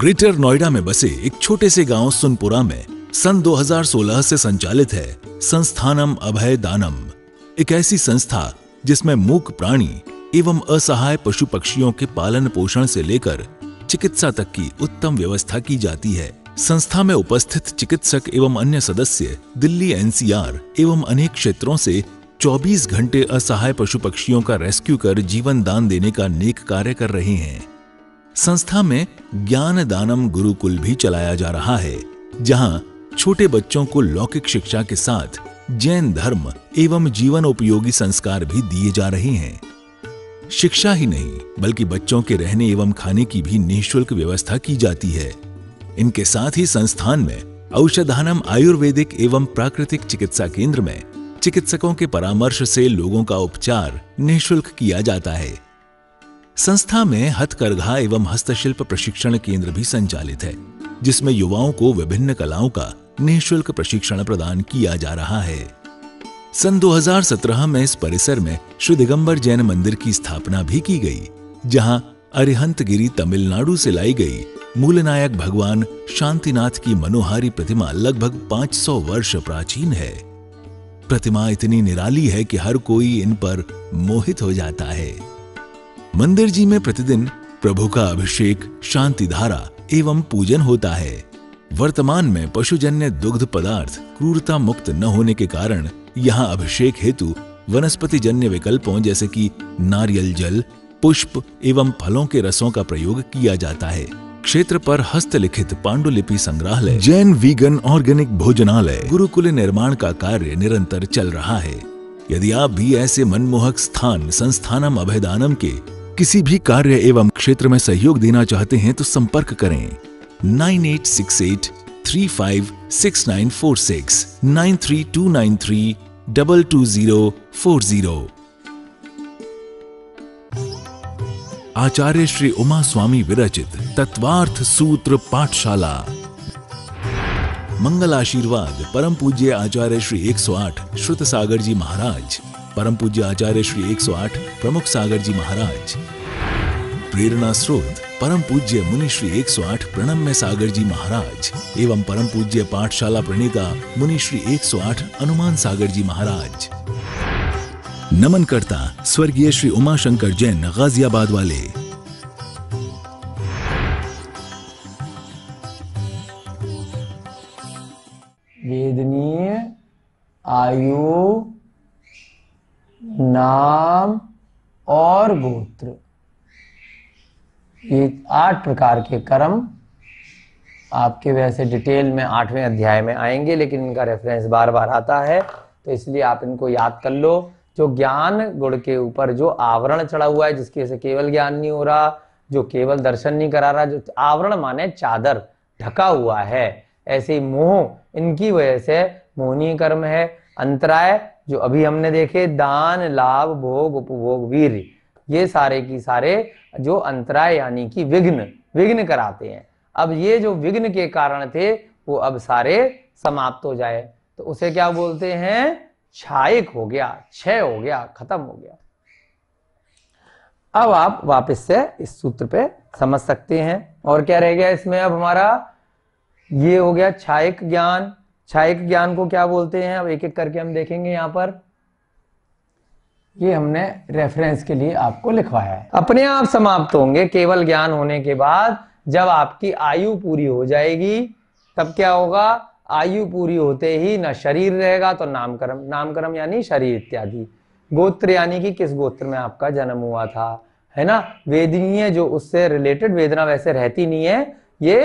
greater Noida में बसे एक छोटे से गांव सुनपुरा में सन 2016 से संचालित है संस्थानम अभय दानम एक ऐसी संस्था जिसमें मूक प्राणी एवं असहाय पशु पक्षियों के पालन पोषण से लेकर चिकित्सा तक की उत्तम व्यवस्था की जाती है संस्था में उपस्थित चिकित्सक एवं अन्य सदस्य दिल्ली एनसीआर एवं अनेक क्षेत्रों से 24 घंटे असहाय पशु पक्षियों का रेस्क्यू कर जीवन दान देने का नेक कार्य कर रहे हैं संस्था में ज्ञान दानम गुरुकुल भी चलाया जा रहा है जहां छोटे बच्चों को लौकिक शिक्षा के साथ जैन धर्म एवं जीवन उपयोगी संस्कार भी दिए जा रहे हैं शिक्षा ही नहीं बल्कि बच्चों के रहने एवं खाने की भी निःशुल्क व्यवस्था की जाती है इनके साथ ही संस्थान में औषधानम आयुर्वेदिक एवं प्राकृतिक चिकित्सा केंद्र में चिकित्सकों के परामर्श से लोगों का उपचार निःशुल्क किया जाता है संस्था में हथकरघा एवं हस्तशिल्प प्रशिक्षण केंद्र भी संचालित है जिसमें युवाओं को विभिन्न कलाओं का निःशुल्क प्रशिक्षण प्रदान किया जा रहा है सन 2017 में इस परिसर में श्री दिगंबर जैन मंदिर की स्थापना भी की गई जहां अरिहंतगिरी तमिलनाडु से लाई गई मूलनायक भगवान शांतिनाथ की मनोहारी प्रतिमा लगभग 500 वर्ष प्राचीन है प्रतिमा इतनी निराली है कि हर कोई इन पर मोहित हो जाता है मंदिर जी में प्रतिदिन प्रभु का अभिषेक शांति धारा एवं पूजन होता है वर्तमान में पशुजन्य दुग्ध पदार्थ क्रूरता मुक्त न होने के कारण यहाँ अभिषेक हेतु वनस्पति जन्य विकल्पों जैसे कि नारियल जल पुष्प एवं फलों के रसों का प्रयोग किया जाता है क्षेत्र पर हस्तलिखित पांडुलिपि संग्रहालय जैन वीगन ऑर्गेनिक भोजनालय गुरुकुल निर्माण का कार्य निरंतर चल रहा है यदि आप भी ऐसे मनमोहक स्थान संस्थानम अभेदानम के किसी भी कार्य एवं क्षेत्र में सहयोग देना चाहते हैं तो संपर्क करें nine eight six eight three five six nine four six nine three two nine three double two zero four zero आचार्य श्री उमा स्वामी विरचित तत्वार्थ सूत्र पाठशाला मंगल आशीर्वाद परम पूज्य आचार्य श्री 108 श्रुत सागर जी महाराज परम पूज्य आचार्य श्री 108 प्रमुख सागर जी महाराज प्रेरणा स्रोत परम पूज्य मुनि श्री 108 प्रणम्य सागर जी महाराज एवं परम पूज्य पाठशाला प्रणेता मुनि श्री 108 अनुमान सागर जी महाराज नमन करता स्वर्गीय श्री उमाशंकर जैन गाजियाबाद वाले वेदनीय आयु नाम और गोत्र ये आठ प्रकार के कर्म आपके वैसे डिटेल में आठवें अध्याय में आएंगे लेकिन इनका रेफरेंस बार बार आता है तो इसलिए आप इनको याद कर लो जो ज्ञान गुण के ऊपर जो आवरण चढ़ा हुआ है जिसकी वजह से केवल ज्ञान नहीं हो रहा जो केवल दर्शन नहीं करा रहा जो आवरण माने चादर ढका हुआ है ऐसे ही मोह इनकी वजह से मोहनीय कर्म है अंतराय जो अभी हमने देखे दान लाभ भोग उपभोग वीर ये सारे की सारे जो अंतराय यानी कि विघ्न विघ्न कराते हैं अब ये जो विघ्न के कारण थे वो अब सारे समाप्त हो जाए तो उसे क्या बोलते हैं छायक हो गया छय हो गया खत्म हो गया अब आप वापस से इस सूत्र पे समझ सकते हैं और क्या रह गया इसमें अब हमारा ये हो गया छायक ज्ञान छाएक ज्ञान को क्या बोलते हैं अब एक एक करके हम देखेंगे यहां पर ये हमने रेफरेंस के लिए आपको लिखवाया है अपने आप समाप्त होंगे केवल ज्ञान होने के बाद जब आपकी आयु पूरी हो जाएगी तब क्या होगा आयु पूरी होते ही ना शरीर रहेगा तो नामकरम नामकरम यानी शरीर इत्यादि गोत्र यानी कि किस गोत्र में आपका जन्म हुआ था है ना वेदनीय जो उससे रिलेटेड वेदना वैसे रहती नहीं है ये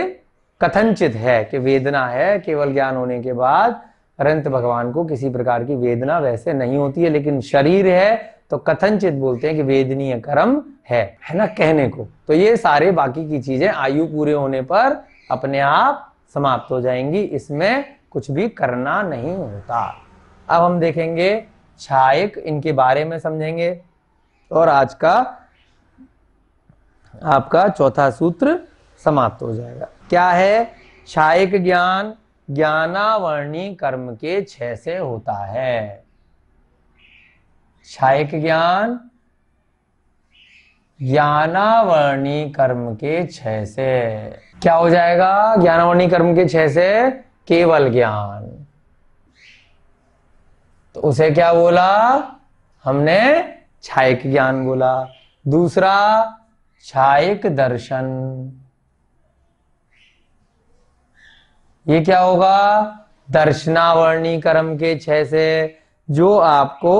कथनचित है कि वेदना है केवल ज्ञान होने के बाद अनंत भगवान को किसी प्रकार की वेदना वैसे नहीं होती है लेकिन शरीर है तो कथनचित बोलते हैं कि वेदनीय कर्म है है ना कहने को तो ये सारे बाकी की चीजें आयु पूरे होने पर अपने आप समाप्त हो जाएंगी इसमें कुछ भी करना नहीं होता अब हम देखेंगे छायक इनके बारे में समझेंगे और आज का आपका चौथा सूत्र समाप्त हो जाएगा क्या है शायिक ज्ञान ज्ञानावर्णी कर्म के छह से होता है शायिक ज्ञान ज्ञानावर्णी कर्म के छह से क्या हो जाएगा ज्ञानावर्णी कर्म के छह से केवल ज्ञान तो उसे क्या बोला हमने छायिक ज्ञान बोला दूसरा छायिक दर्शन ये क्या होगा दर्शनावर्णी कर्म के छह से जो आपको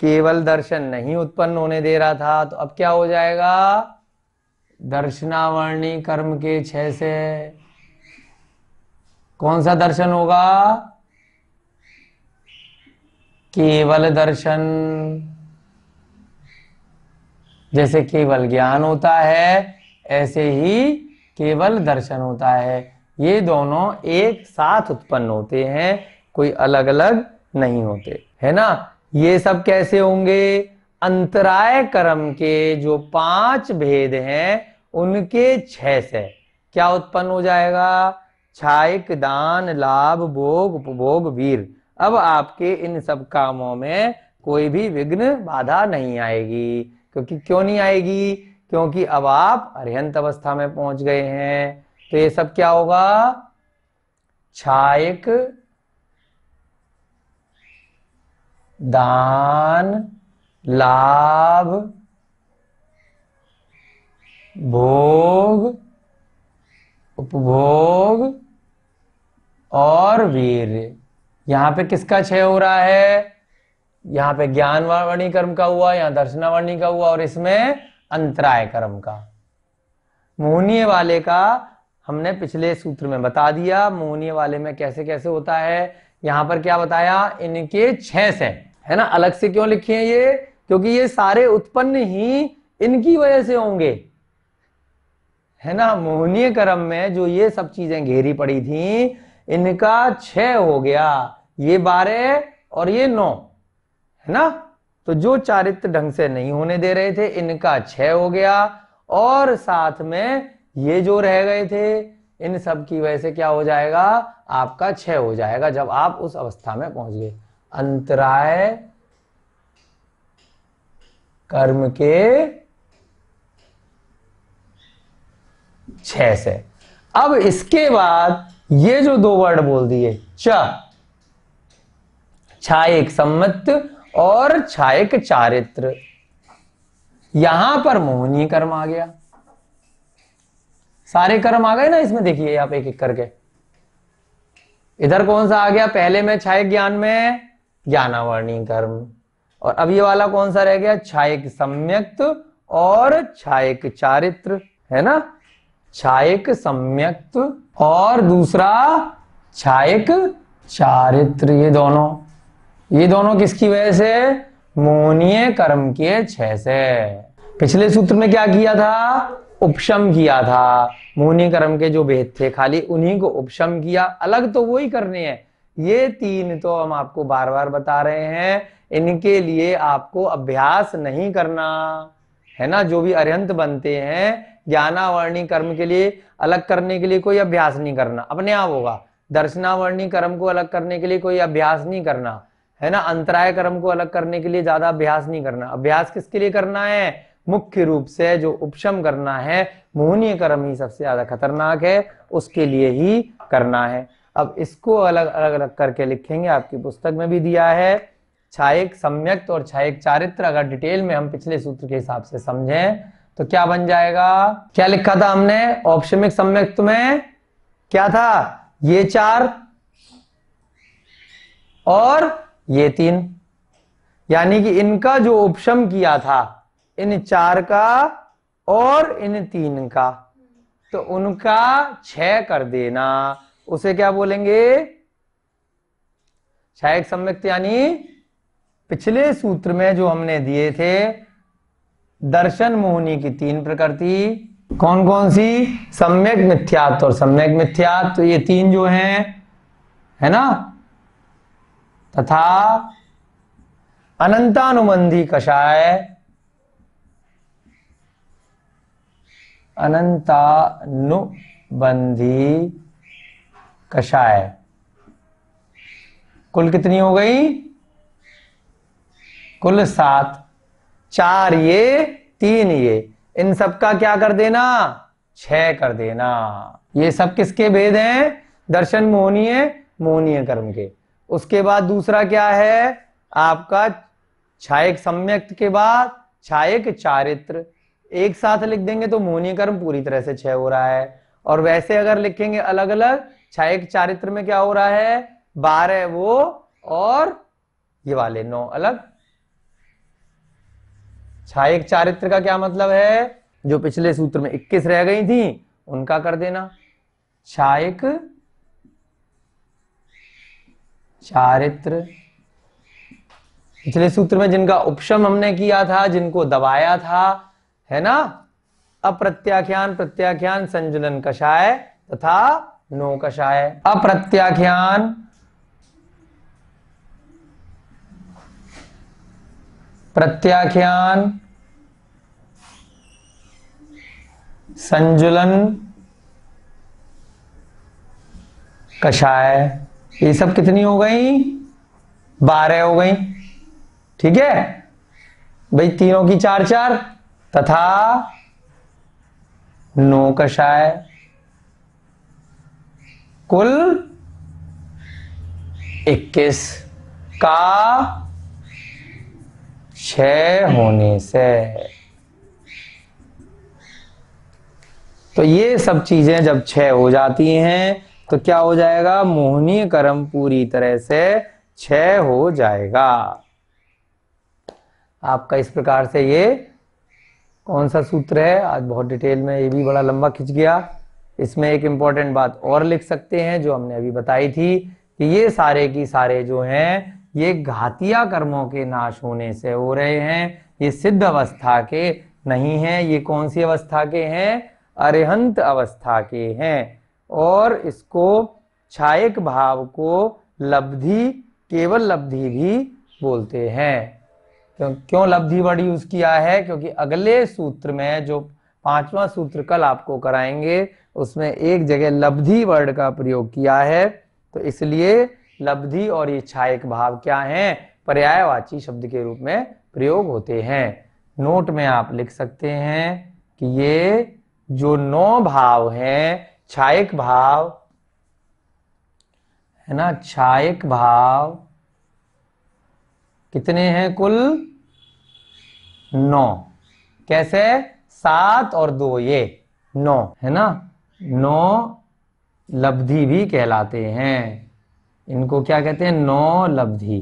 केवल दर्शन नहीं उत्पन्न होने दे रहा था तो अब क्या हो जाएगा दर्शनावर्णी कर्म के छह से कौन सा दर्शन होगा केवल दर्शन जैसे केवल ज्ञान होता है ऐसे ही केवल दर्शन होता है ये दोनों एक साथ उत्पन्न होते हैं कोई अलग अलग नहीं होते है ना ये सब कैसे होंगे अंतराय कर्म के जो पांच भेद हैं उनके छह से क्या उत्पन्न हो जाएगा छायक दान लाभ भोग उपभोग वीर अब आपके इन सब कामों में कोई भी विघ्न बाधा नहीं आएगी क्योंकि क्यों नहीं आएगी क्योंकि अब आप अरहंत अवस्था में पहुंच गए हैं तो ये सब क्या होगा छायक दान लाभ भोग उपभोग और वीर यहां पे किसका क्षय हो रहा है यहां पे ज्ञान वर्णी कर्म का हुआ यहां दर्शन वर्णी का हुआ और इसमें अंतराय कर्म का मोहनीय वाले का हमने पिछले सूत्र में बता दिया मोहनीय वाले में कैसे कैसे होता है यहां पर क्या बताया इनके छह से है ना अलग से क्यों लिखे हैं ये क्योंकि ये सारे उत्पन्न ही इनकी वजह से होंगे है ना मोहनीय क्रम में जो ये सब चीजें घेरी पड़ी थी इनका छ हो गया ये बारह और ये नौ है ना तो जो चारित्र ढंग से नहीं होने दे रहे थे इनका छ हो गया और साथ में ये जो रह गए थे इन सब की वजह से क्या हो जाएगा आपका छह हो जाएगा जब आप उस अवस्था में पहुंच गए अंतराय कर्म के छह से अब इसके बाद ये जो दो वर्ड बोल दिए च छायिक सम्मत और छायिक चारित्र यहां पर मोहनीय कर्म आ गया सारे कर्म आ गए ना इसमें देखिए आप एक एक करके इधर कौन सा आ गया पहले में छाय ज्ञान में ज्ञानावरणी कर्म और अब ये वाला कौन सा रह गया छायक सम्यक और छायक चारित्र है ना छायक सम्यक्त और दूसरा छायक चारित्र ये दोनों ये दोनों किसकी वजह से मोनीय कर्म के छह से पिछले सूत्र में क्या किया था उपशम किया था मोहनी कर्म के जो भेद थे खाली उन्हीं को उपशम किया अलग तो वही करने हैं ये तीन तो हम आपको बार बार बता रहे हैं इनके लिए आपको अभ्यास नहीं करना है ना जो भी अरहंत बनते हैं ज्ञानावर्णी कर्म के लिए अलग करने के लिए कोई अभ्यास नहीं करना अपने आप होगा दर्शनावर्णी कर्म को अलग करने के लिए कोई अभ्यास नहीं करना है ना अंतराय कर्म को अलग करने के लिए ज्यादा अभ्यास नहीं करना अभ्यास किसके लिए करना है मुख्य रूप से जो उपशम करना है मोहनीय कर्म ही सबसे ज्यादा खतरनाक है उसके लिए ही करना है अब इसको अलग अलग अलग करके लिखेंगे आपकी पुस्तक में भी दिया है छायक सम्यक्त और छायक चारित्र अगर डिटेल में हम पिछले सूत्र के हिसाब से समझें तो क्या बन जाएगा क्या लिखा था हमने औपशमिक सम्यक्त में क्या था ये चार और ये तीन यानी कि इनका जो उपशम किया था इन चार का और इन तीन का तो उनका छह कर देना उसे क्या बोलेंगे छायक सम्यक्त यानी पिछले सूत्र में जो हमने दिए थे दर्शन मोहनी की तीन प्रकृति कौन कौन सी सम्यक मिथ्यात और सम्यक मिथ्यात तो ये तीन जो हैं है ना तथा अनंतानुबंधी कषाय अनंतानुबंधी कषाय कुल कितनी हो गई कुल सात चार ये तीन ये इन सबका क्या कर देना छह कर देना ये सब किसके भेद हैं दर्शन मोहनीय मोहनीय कर्म के उसके बाद दूसरा क्या है आपका छायक सम्यक्त के बाद छायक चारित्र एक साथ लिख देंगे तो कर्म पूरी तरह से क्षय हो रहा है और वैसे अगर लिखेंगे अलग अलग क्षय चारित्र में क्या हो रहा है बारह वो और ये वाले नौ अलग छायक चारित्र का क्या मतलब है जो पिछले सूत्र में इक्कीस रह गई थी उनका कर देना छायक चारित्र पिछले सूत्र में जिनका उपशम हमने किया था जिनको दबाया था है ना अप्रत्याख्यान प्रत्याख्यान संजुलन कषाय तथा नो कषाय अप्रत्याख्यान प्रत्याख्यान संजुलन कषाय ये सब कितनी हो गई बारह हो गई ठीक है भाई तीनों की चार चार तथा नौ कषाय कुल इक्कीस का छ होने से तो ये सब चीजें जब छह हो जाती हैं तो क्या हो जाएगा मोहनीय कर्म पूरी तरह से छ हो जाएगा आपका इस प्रकार से ये कौन सा सूत्र है आज बहुत डिटेल में ये भी बड़ा लंबा खिंच गया इसमें एक इम्पॉर्टेंट बात और लिख सकते हैं जो हमने अभी बताई थी कि ये सारे की सारे जो हैं ये घातिया कर्मों के नाश होने से हो रहे हैं ये सिद्ध अवस्था के नहीं हैं ये कौन सी अवस्था के हैं अरेहंत अवस्था के हैं और इसको छायक भाव को लब्धि केवल लब्धि भी बोलते हैं क्यों लब्धि वर्ड यूज किया है क्योंकि अगले सूत्र में जो पांचवा सूत्र कल आपको कराएंगे उसमें एक जगह लब्धि वर्ड का प्रयोग किया है तो इसलिए लब्धि और इच्छाएक भाव क्या हैं पर्यायवाची शब्द के रूप में प्रयोग होते हैं नोट में आप लिख सकते हैं कि ये जो नौ भाव हैं छायक भाव है ना छायक भाव कितने हैं कुल नौ कैसे सात और दो ये नौ है ना नौ लब्धि भी कहलाते हैं इनको क्या कहते हैं नौ लब्धि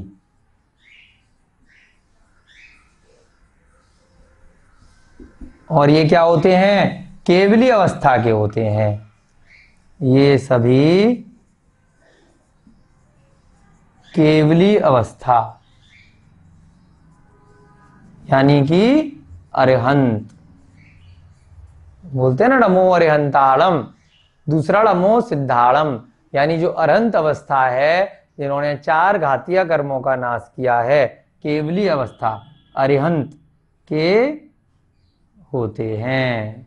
और ये क्या होते हैं केवली अवस्था के होते हैं ये सभी केवली अवस्था यानी कि अरिहंत बोलते हैं ना डमो अरिहंतालम दूसरा डमो सिद्धाड़म यानी जो अरहंत अवस्था है जिन्होंने चार घातीय कर्मों का नाश किया है केवली अवस्था अरिहंत के होते हैं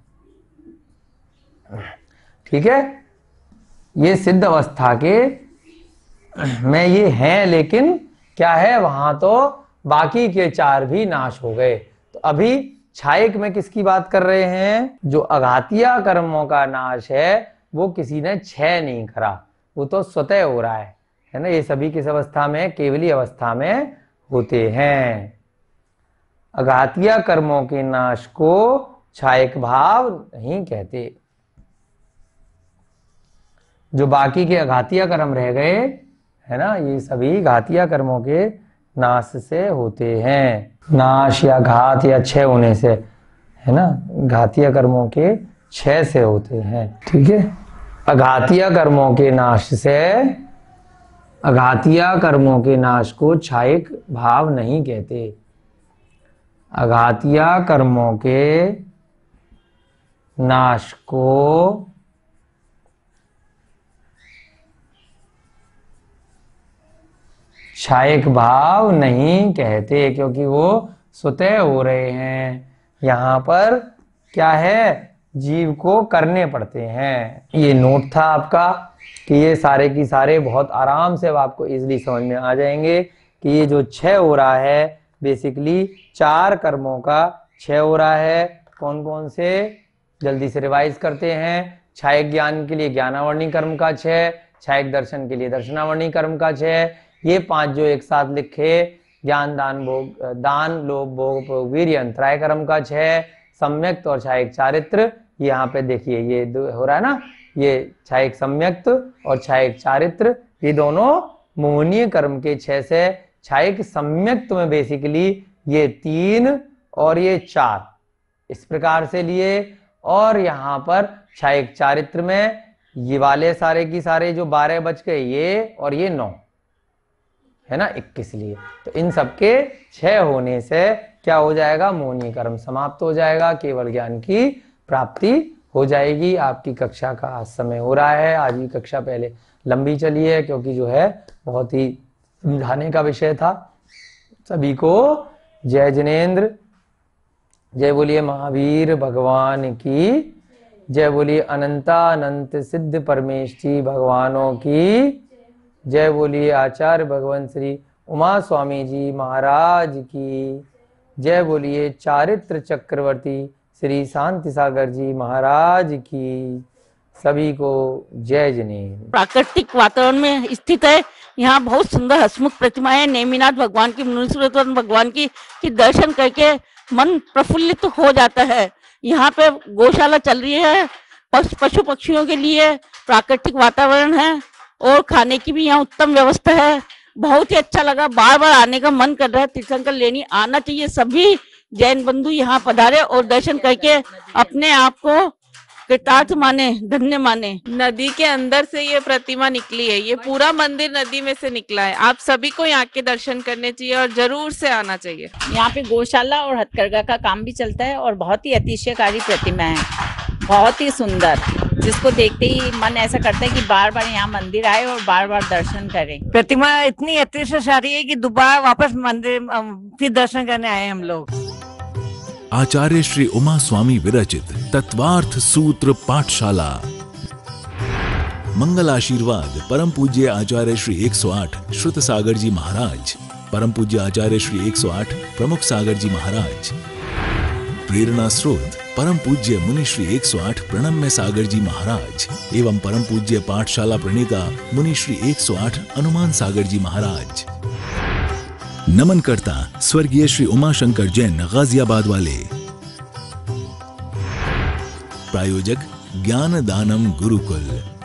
ठीक है ये सिद्ध अवस्था के में ये हैं लेकिन क्या है वहां तो बाकी के चार भी नाश हो गए तो अभी छायक में किसकी बात कर रहे हैं जो अघातिया कर्मों का नाश है वो किसी ने छह नहीं करा वो तो स्वतः हो रहा है है ना ये सभी किस अवस्था में केवली अवस्था में होते हैं अघातिया कर्मों के नाश को छायक भाव नहीं कहते जो बाकी के अघातिया कर्म रह गए है ना ये सभी घातिया कर्मों के नाश से होते हैं नाश या घात या क्षय होने से है ना घातीय कर्मों के छ से होते हैं ठीक है अघातीय कर्मों के नाश से अघातीय कर्मों के नाश को छायिक भाव नहीं कहते अघातीय कर्मों के नाश को छायक भाव नहीं कहते क्योंकि वो सुतह हो रहे हैं यहाँ पर क्या है जीव को करने पड़ते हैं ये नोट था आपका कि ये सारे की सारे बहुत आराम से अब आपको इजली समझ में आ जाएंगे कि ये जो छ हो रहा है बेसिकली चार कर्मों का छ हो रहा है कौन कौन से जल्दी से रिवाइज करते हैं छायक ज्ञान के लिए ज्ञानावर्णी कर्म का छः छायक दर्शन के लिए दर्शनावर्णी कर्म का छ ये पांच जो एक साथ लिखे ज्ञान दान भोग दान लोभ भोग वीर अंतराय कर्म का छह सम्यक्त और छायक चारित्र यहाँ पे देखिए ये हो रहा है ना ये छायक सम्यक्त और छायक चारित्र ये दोनों मोहनीय कर्म के छह से छायक सम्यक्त में बेसिकली ये तीन और ये चार इस प्रकार से लिए और यहाँ पर छायक चारित्र में ये वाले सारे की सारे जो बारह बच गए ये और ये नौ है ना इक्कीस लिए तो इन सबके छह होने से क्या हो जाएगा मोनी कर्म समाप्त हो जाएगा केवल ज्ञान की प्राप्ति हो जाएगी आपकी कक्षा का आज समय हो रहा है आज की कक्षा पहले लंबी चली है क्योंकि जो है बहुत ही समझाने का विषय था सभी को जय जिनेन्द्र जय बोलिए महावीर भगवान की जय बोलिए अनंता अनंत सिद्ध परमेश जी भगवानों की जय बोलिए आचार्य भगवान श्री उमा स्वामी जी महाराज की जय बोलिए चारित्र चक्रवर्ती श्री शांति सागर जी महाराज की सभी को जय जनी प्राकृतिक वातावरण में स्थित है यहाँ बहुत सुंदर हसमुख प्रतिमा है नेमीनाथ भगवान की भगवान की, की दर्शन करके मन प्रफुल्लित तो हो जाता है यहाँ पे गौशाला चल रही है पशु पक्षियों के लिए प्राकृतिक वातावरण है और खाने की भी यहाँ उत्तम व्यवस्था है बहुत ही अच्छा लगा बार बार आने का मन कर रहा है तीर्थंकर लेनी आना चाहिए सभी जैन बंधु यहाँ पधारे और दर्शन करके अपने आप को कृतार्थ माने धन्य माने नदी के अंदर से ये प्रतिमा निकली है ये पूरा मंदिर नदी में से निकला है आप सभी को यहाँ के दर्शन करने चाहिए और जरूर से आना चाहिए यहाँ पे गौशाला और हथकरघा का काम भी चलता है और बहुत ही अतिशयकारी प्रतिमा है बहुत ही सुंदर जिसको देखते ही मन ऐसा करता है कि बार बार यहाँ मंदिर आए और बार बार दर्शन करें प्रतिमा इतनी अतिशय आ है कि दोबारा वापस मंदिर फिर दर्शन करने आए हम लोग आचार्य श्री उमा स्वामी विरचित तत्वार्थ सूत्र पाठशाला मंगल आशीर्वाद परम पूज्य आचार्य श्री 108 श्रुत सागर जी महाराज परम पूज्य आचार्य श्री 108 प्रमुख सागर जी महाराज प्रेरणा स्रोत परम पूज्य मुनिश्री 108 में सागर जी महाराज एवं परम पूज्य पाठशाला प्रणेता मुनिश्री 108 अनुमान सागर जी महाराज नमन करता स्वर्गीय श्री उमाशंकर जैन गाजियाबाद वाले प्रायोजक ज्ञान दानम गुरुकुल